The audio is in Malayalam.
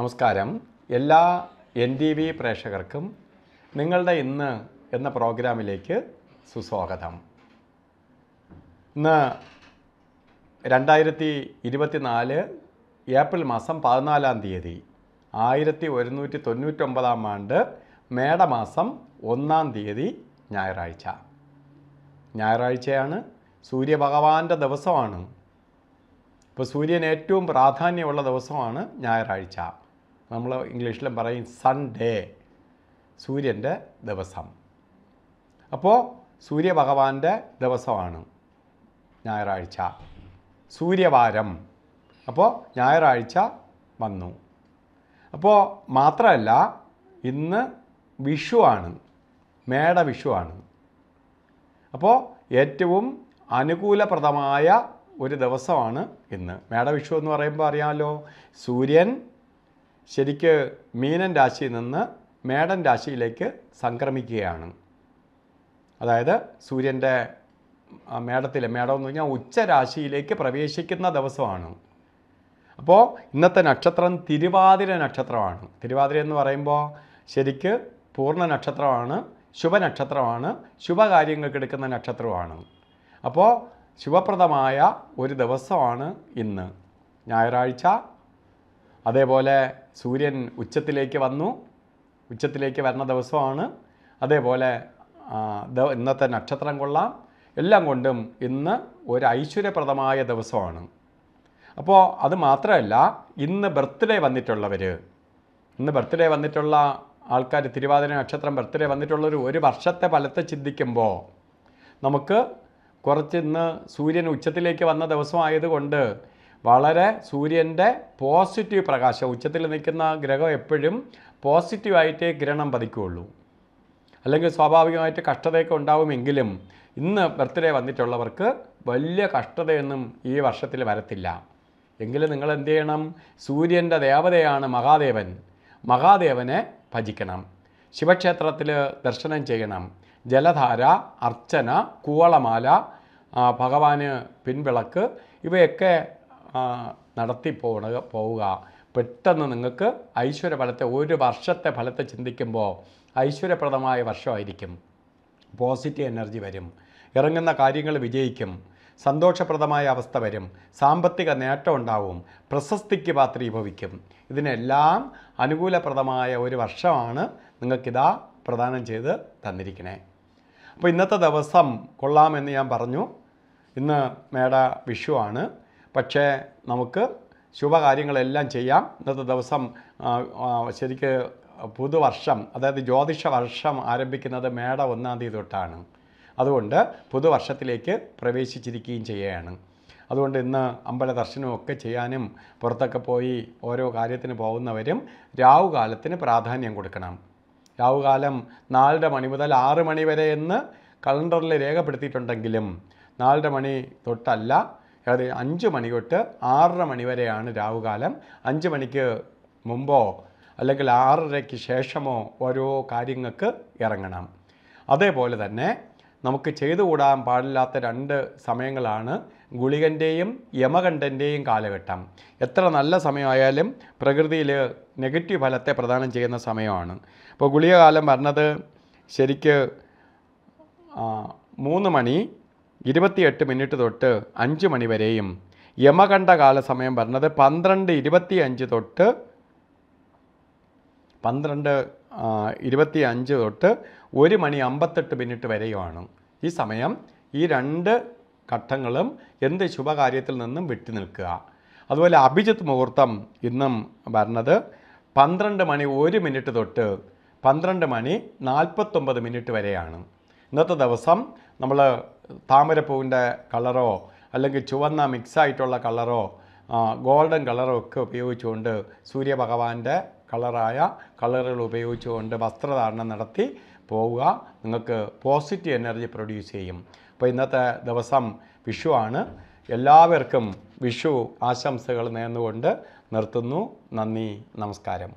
നമസ്കാരം എല്ലാ എൻ ടി വി പ്രേക്ഷകർക്കും നിങ്ങളുടെ ഇന്ന് എന്ന പ്രോഗ്രാമിലേക്ക് സുസ്വാഗതം ഇന്ന് രണ്ടായിരത്തി ഇരുപത്തിനാല് ഏപ്രിൽ മാസം പതിനാലാം തീയതി ആയിരത്തി ഒരുന്നൂറ്റി തൊണ്ണൂറ്റൊമ്പതാം ആണ്ട് മേടമാസം ഒന്നാം തീയതി ഞായറാഴ്ച ഞായറാഴ്ചയാണ് സൂര്യഭഗവാന്റെ ദിവസമാണ് ഇപ്പോൾ സൂര്യൻ ഏറ്റവും പ്രാധാന്യമുള്ള ദിവസമാണ് ഞായറാഴ്ച നമ്മൾ ഇംഗ്ലീഷിലും പറയും സൺഡേ സൂര്യൻ്റെ ദിവസം അപ്പോൾ സൂര്യഭഗവാന്റെ ദിവസമാണ് ഞായറാഴ്ച സൂര്യവാരം അപ്പോൾ ഞായറാഴ്ച വന്നു അപ്പോൾ മാത്രമല്ല ഇന്ന് വിഷുവാണ് മേട വിഷുവാണ് അപ്പോൾ ഏറ്റവും അനുകൂലപ്രദമായ ഒരു ദിവസമാണ് ഇന്ന് മേടവിഷു എന്ന് പറയുമ്പോൾ അറിയാമല്ലോ സൂര്യൻ ശരിക്ക് മീനൻ രാശിയിൽ നിന്ന് മേടൻ രാശിയിലേക്ക് സംക്രമിക്കുകയാണ് അതായത് സൂര്യൻ്റെ മേടത്തിലെ മേടം എന്ന് പറഞ്ഞാൽ ഉച്ചരാശിയിലേക്ക് പ്രവേശിക്കുന്ന ദിവസമാണ് അപ്പോൾ ഇന്നത്തെ നക്ഷത്രം തിരുവാതിര നക്ഷത്രമാണ് തിരുവാതിര എന്ന് പറയുമ്പോൾ ശരിക്ക് പൂർണ്ണ നക്ഷത്രമാണ് ശുഭനക്ഷത്രമാണ് ശുഭകാര്യങ്ങൾക്ക് എടുക്കുന്ന നക്ഷത്രമാണ് അപ്പോൾ ശുഭപ്രദമായ ഒരു ദിവസമാണ് ഇന്ന് ഞായറാഴ്ച അതേപോലെ സൂര്യൻ ഉച്ചത്തിലേക്ക് വന്നു ഉച്ചത്തിലേക്ക് വരുന്ന ദിവസമാണ് അതേപോലെ ഇന്നത്തെ നക്ഷത്രം കൊള്ളാം എല്ലാം കൊണ്ടും ഇന്ന് ഒരു ഐശ്വര്യപ്രദമായ ദിവസമാണ് അപ്പോൾ അത് മാത്രമല്ല ഇന്ന് ബർത്ത്ഡേ വന്നിട്ടുള്ളവർ ഇന്ന് ബർത്ത്ഡേ വന്നിട്ടുള്ള ആൾക്കാർ തിരുവാതിര നക്ഷത്രം ബർത്ത്ഡേ വന്നിട്ടുള്ളവർ ഒരു വർഷത്തെ ഫലത്തെ ചിന്തിക്കുമ്പോൾ നമുക്ക് കുറച്ച് ഇന്ന് സൂര്യൻ ഉച്ചത്തിലേക്ക് വന്ന ദിവസമായതുകൊണ്ട് വളരെ സൂര്യൻ്റെ പോസിറ്റീവ് പ്രകാശം ഉച്ചത്തിൽ നിൽക്കുന്ന ഗ്രഹം എപ്പോഴും പോസിറ്റീവായിട്ടേ ഗ്രഹണം പതിക്കുകയുള്ളൂ അല്ലെങ്കിൽ സ്വാഭാവികമായിട്ട് കഷ്ടതയൊക്കെ ഉണ്ടാവുമെങ്കിലും ഇന്ന് ബർത്ത്ഡേ വന്നിട്ടുള്ളവർക്ക് വലിയ കഷ്ടതയൊന്നും ഈ വർഷത്തിൽ വരത്തില്ല എങ്കിലും നിങ്ങൾ എന്ത് ചെയ്യണം സൂര്യൻ്റെ ദേവതയാണ് മഹാദേവൻ മഹാദേവനെ ഭജിക്കണം ശിവക്ഷേത്രത്തിൽ ദർശനം ചെയ്യണം ജലധാര അർച്ചന കൂവളമാല ഭഗവാന് പിൻവിളക്ക് ഇവയൊക്കെ നടത്തി പോണ പോവുക പെട്ടെന്ന് നിങ്ങൾക്ക് ഐശ്വര്യഫലത്തെ ഒരു വർഷത്തെ ഫലത്തെ ചിന്തിക്കുമ്പോൾ ഐശ്വര്യപ്രദമായ വർഷമായിരിക്കും പോസിറ്റീവ് എനർജി വരും ഇറങ്ങുന്ന കാര്യങ്ങൾ വിജയിക്കും സന്തോഷപ്രദമായ അവസ്ഥ വരും സാമ്പത്തിക നേട്ടം ഉണ്ടാവും പ്രശസ്തിക്ക് പാത്രീഭവിക്കും ഇതിനെല്ലാം അനുകൂലപ്രദമായ ഒരു വർഷമാണ് നിങ്ങൾക്കിതാ പ്രദാനം ചെയ്ത് തന്നിരിക്കണേ അപ്പോൾ ഇന്നത്തെ ദിവസം കൊള്ളാമെന്ന് ഞാൻ പറഞ്ഞു ഇന്ന് മേട വിഷുവാണ് പക്ഷേ നമുക്ക് ശുഭകാര്യങ്ങളെല്ലാം ചെയ്യാം ഇന്നത്തെ ദിവസം ശരിക്ക് പുതുവർഷം അതായത് ജ്യോതിഷ വർഷം ആരംഭിക്കുന്നത് മേട ഒന്നാം തീയതി തൊട്ടാണ് അതുകൊണ്ട് പുതുവർഷത്തിലേക്ക് പ്രവേശിച്ചിരിക്കുകയും ചെയ്യുകയാണ് അതുകൊണ്ട് ഇന്ന് അമ്പല ദർശനമൊക്കെ ചെയ്യാനും പുറത്തൊക്കെ പോയി ഓരോ കാര്യത്തിന് പോകുന്നവരും രാഹുകാലത്തിന് പ്രാധാന്യം കൊടുക്കണം രാഹുകാലം നാലര മണി മുതൽ ആറ് മണി വരെ എന്ന് കലണ്ടറിൽ രേഖപ്പെടുത്തിയിട്ടുണ്ടെങ്കിലും നാലര മണി തൊട്ടല്ല അതായത് അഞ്ച് മണി തൊട്ട് ആറര മണി വരെയാണ് രാവുകാലം അഞ്ച് മണിക്ക് മുമ്പോ അല്ലെങ്കിൽ ആറരയ്ക്ക് ശേഷമോ ഓരോ കാര്യങ്ങൾക്ക് ഇറങ്ങണം അതേപോലെ തന്നെ നമുക്ക് ചെയ്തു കൂടാൻ പാടില്ലാത്ത രണ്ട് സമയങ്ങളാണ് ഗുളികൻ്റെയും യമകണ്ഠൻ്റെയും കാലഘട്ടം എത്ര നല്ല സമയമായാലും പ്രകൃതിയിൽ നെഗറ്റീവ് ഫലത്തെ പ്രദാനം ചെയ്യുന്ന സമയമാണ് ഇപ്പോൾ ഗുളികകാലം പറഞ്ഞത് ശരിക്ക് മൂന്ന് മണി ഇരുപത്തിയെട്ട് മിനിറ്റ് തൊട്ട് അഞ്ച് മണിവരെയും യമകണ്ഠ കാലസമയം പറഞ്ഞത് പന്ത്രണ്ട് ഇരുപത്തി അഞ്ച് തൊട്ട് പന്ത്രണ്ട് ഇരുപത്തി അഞ്ച് തൊട്ട് ഒരു മണി അമ്പത്തെട്ട് മിനിറ്റ് വരെയുമാണ് ഈ സമയം ഈ രണ്ട് ഘട്ടങ്ങളും എന്ത് ശുഭകാര്യത്തിൽ നിന്നും വിട്ടു നിൽക്കുക അതുപോലെ അഭിജിത്ത് മുഹൂർത്തം ഇന്നും പറഞ്ഞത് പന്ത്രണ്ട് മണി ഒരു മിനിറ്റ് തൊട്ട് പന്ത്രണ്ട് മണി നാൽപ്പത്തൊമ്പത് മിനിറ്റ് വരെയാണ് ഇന്നത്തെ ദിവസം നമ്മൾ താമരപ്പൂവിൻ്റെ കളറോ അല്ലെങ്കിൽ ചുവന്ന മിക്സായിട്ടുള്ള കളറോ ഗോൾഡൻ കളറോ ഒക്കെ ഉപയോഗിച്ചുകൊണ്ട് സൂര്യഭഗവാന്റെ കളറായ കളറുകൾ ഉപയോഗിച്ചുകൊണ്ട് വസ്ത്രധാരണം നടത്തി പോവുക നിങ്ങൾക്ക് പോസിറ്റീവ് എനർജി പ്രൊഡ്യൂസ് ചെയ്യും അപ്പോൾ ഇന്നത്തെ ദിവസം വിഷുവാണ് എല്ലാവർക്കും വിഷു ആശംസകൾ നേർന്നുകൊണ്ട് നിർത്തുന്നു നന്ദി നമസ്കാരം